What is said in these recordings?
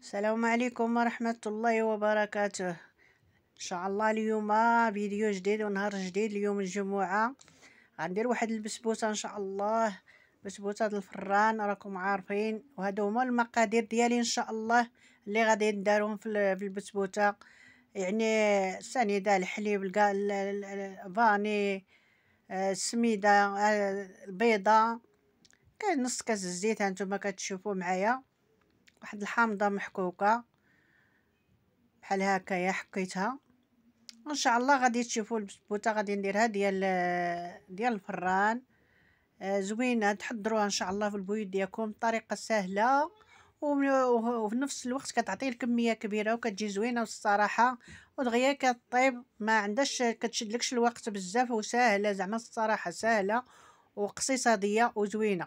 السلام عليكم ورحمة الله وبركاته ان شاء الله اليوم فيديو جديد ونهار جديد اليوم الجمعة غندير واحد البسبوسة ان شاء الله بسبوسة الفران راكم عارفين وهادو هما المقادير ديالي ان شاء الله اللي غادي ندارهم في البسبوسة يعني سنيدة الحليب الفاني السميدة آه، آه، البيضة كاين نص كاس الزيت هانتوما كتشوفوا معايا واحد الحامضه محكوكه بحال هكايا حكيتها ان شاء الله غادي تشوفوا البسبوته غادي نديرها ديال ديال الفران آه، زوينه تحضروها ان شاء الله في البيوت ديالكم بطريقه سهله وفي نفس الوقت كتعطي الكميه كبيره وكتجي زوينه الصراحه ودغيا كطيب ما عندهاش كتشدلكش الوقت بزاف وسهله زعما الصراحه سهله وقصيصه وزوينه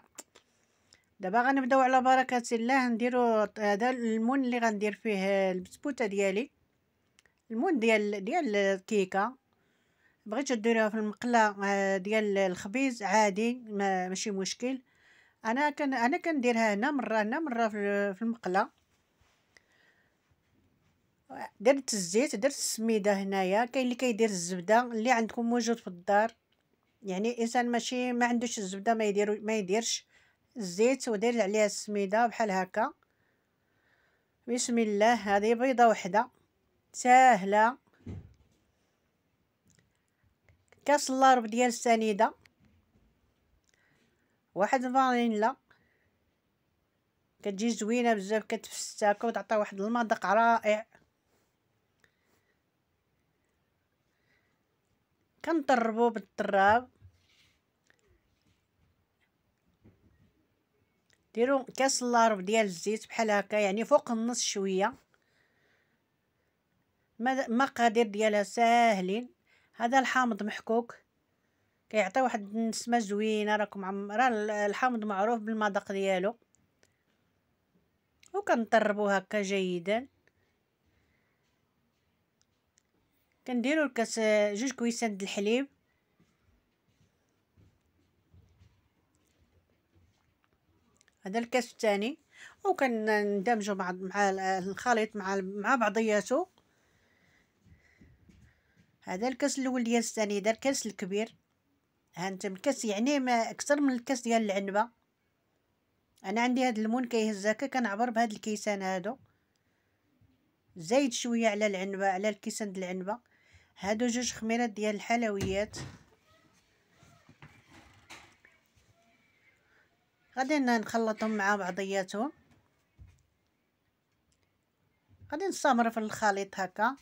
دابا غنبداو على بركه الله نديرو هذا المون اللي غندير فيه البسبوته ديالي المون ديال ديال الكيكه بغيت ديروها في المقله آه، ديال الخبيز عادي ماشي مشكل انا كان انا كنديرها هنا مره هنا مره في المقله درت الزيت درت السميده هنايا كاين اللي كيدير الزبده اللي عندكم موجود في الدار يعني الانسان ماشي ما عندوش الزبده ما يدير ما يديرش الزيت ودير عليها السميده بحال هكا بسم الله هذه بيضه وحده ساهله كاس اللارب ديال السنيده واحد الفانيلا كتجي زوينه بزاف كتفساك وتعطي واحد المذاق رائع كنطربو بالطراب ديروا كاس لارب ديال الزيت بحال هكا يعني فوق النص شويه المقادير ديالها ساهلين هذا الحامض محكوك كيعطي واحد النسمه زوينه راكم عم راه الحامض معروف بالمذاق ديالو وكنطربو هكا جيدا كنديروا الكاس جوج كويسات الحليب هذا الكاس الثاني وكندمجو مع مع الخليط مع مع بعضياته هذا الكاس الاول ديال الثاني هذا الكاس الكبير هانتم الكاس يعني ما اكثر من الكاس ديال العنبه انا عندي هاد الليمون كيهز هكا كنعبر بهاد الكيسان هادو زايد شويه على العنبه على الكيسان ديال العنبه هادو جوج خميرات ديال الحلويات غادي نخلطهم مع بعضياتهم غادي نستمر في الخليط هكا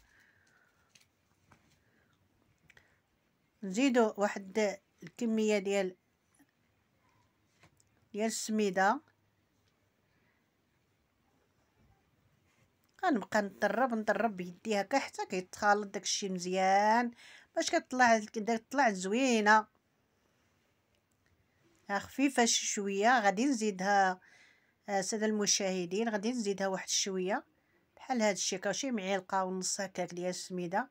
نزيدو واحد الكميه ديال ديال السميده غنبقى نطرب نطرب بيدي هكا حتى كيتخلط داكشي مزيان باش كتطلع كتطلع زوينه خفيفه شويه غادي نزيدها الساده آه، المشاهدين غادي نزيدها واحد شويه بحال هاد الشيء شي معلقه ونص هكاك ديال السميده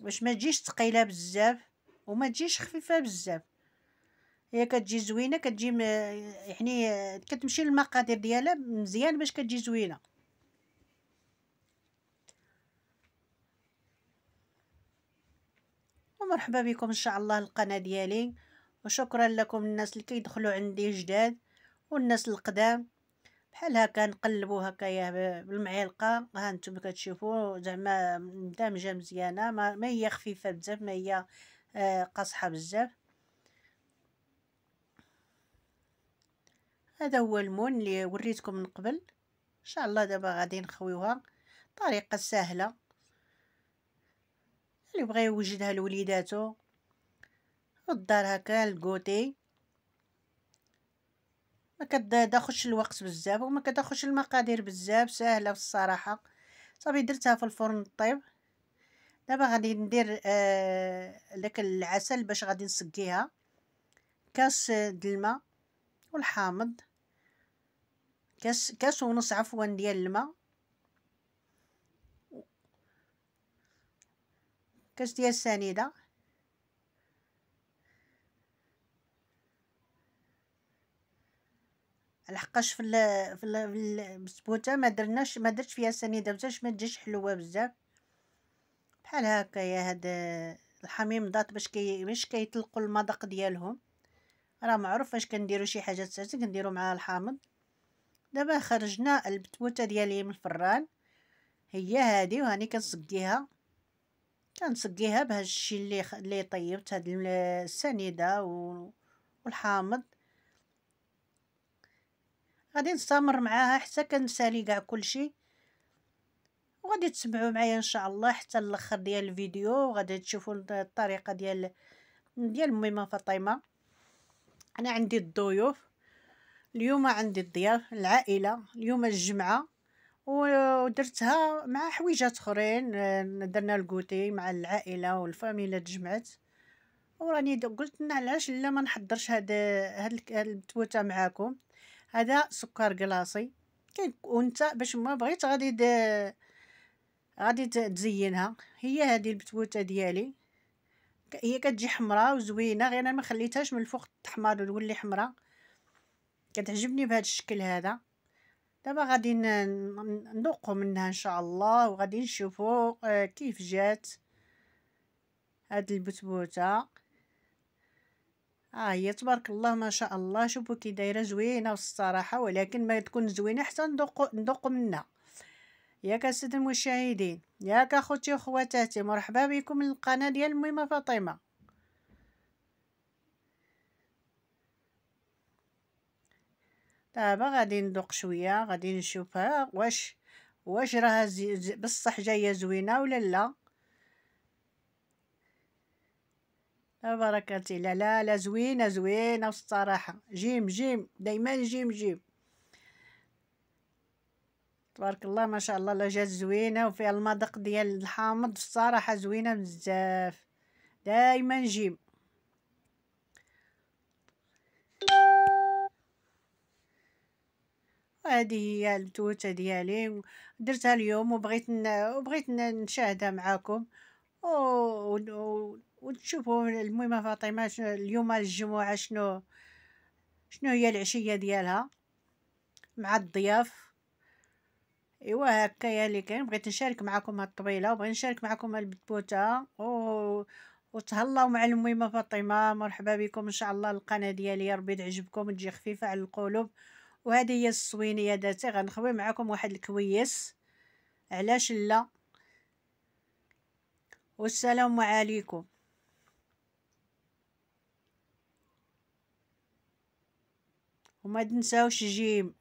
باش ما تجيش بزاف وما تجيش خفيفه بزاف هي كتجي زوينه كتجي م... يعني آه، كتمشي للمقادير ديالها مزيان باش كتجي زوينه ومرحبا بكم ان شاء الله القناه ديالي وشكرا لكم الناس اللي كيدخلوا عندي جداد والناس القدام بحال هكا نقلبو هكايا بالمعلقه ها انتم كتشوفوا زعما مدمجه مزيانه ما, ما هي خفيفه بزاف ما هي آه، قاصحه بزاف هذا هو المون اللي وريتكم من قبل ان شاء الله دابا غادي نخويوها طريقه سهله اللي بغى يوجدها لوليداتو الدار هكا الكوتي ما كتدخلش الوقت بزاف وما كتاخذش المقادير بزاف ساهله الصراحه صافي درتها في الفرن طيب دابا غادي ندير آه العسل باش غادي نسقيها كاس د الماء والحامض كاس كاس ونص عفوا ديال الماء كاس ديال السنيده لحقاش في ال في, ال في البسبوته ما درناش ما درتش فيها سنيده بزاف ما تجيش حلوه بزاف بحال يا هاد الحميم ضات باش كي باش كيطلقوا المذاق ديالهم راه معروف فاش كنديروا شي حاجه تسعسك كنديروا معاها الحامض دابا خرجنا البتوته ديالي من الفران هي هادي وهاني كنسقيها كنسقيها بهذا الشيء اللي خ... اللي طيبت هاد السنيده و... والحامض غادي نستمر معاها حتى كنسالي كاع كلشي وغادي تسمعوا معايا ان شاء الله حتى الاخر ديال الفيديو وغادي تشوفوا الطريقه ديال ديال ميمه فاطمه انا عندي الضيوف اليوم عندي الضياف العائله اليوم الجمعه ودرتها مع حويجات اخرين آه، درنا الكوتي مع العائله والفاميله تجمعت وراني قلت لنا علاش لا ما نحضرش هذا هاد التوته معاكم هذا سكر كلاصي وانت باش ما بغيت غادي د... غادي تزينها هي هذه البتبوته ديالي هي كتجي حمراء وزوينه غير انا ما خليتهاش من الفوق تحمر وتولي حمراء كتعجبني بهذا الشكل هذا دابا غادي نذوقوا منها ان شاء الله وغادي نشوفوا آه، كيف جات هاد البتبوته اه هي تبارك الله ما شاء الله شوفوا كي دايره زوينه الصراحه ولكن ما تكون زوينه حتى ندوق ندوق منها ياك السيد المشاهدين ياك اخوتي وخواتاتي مرحبا بكم للقناه ديال الميمه فاطمه دابا غادي ندوق شويه غادي نشوفها واش واش راها بصح جايه زوينه ولا لا تبارك الله لا لا زوينه زوينه الصراحه جيم جيم دايما جيم جيم تبارك الله ما شاء الله لا جات زوينه وفيها المذاق ديال الحامض الصراحه زوينه بزاف دايما جيم هذه هي التوته ديالي درتها اليوم وبغيت وبغيت نشاهدها معاكم ونشوفوا المهم فاطمه اليوم الجمعه شنو شنو هي العشيه ديالها مع الضياف ايوا يا اللي كاين بغيت نشارك معكم هاد الطبيله وبغيت نشارك معكم البتبوته وتهلاو مع الميمه فاطمه مرحبا بكم ان شاء الله القناه ديالي يا ربي تعجبكم تجي خفيفه على القلوب وهذه هي الصوينيه داتي غنخوي معكم واحد الكويس علاش لا والسلام عليكم وما تنساوش جيم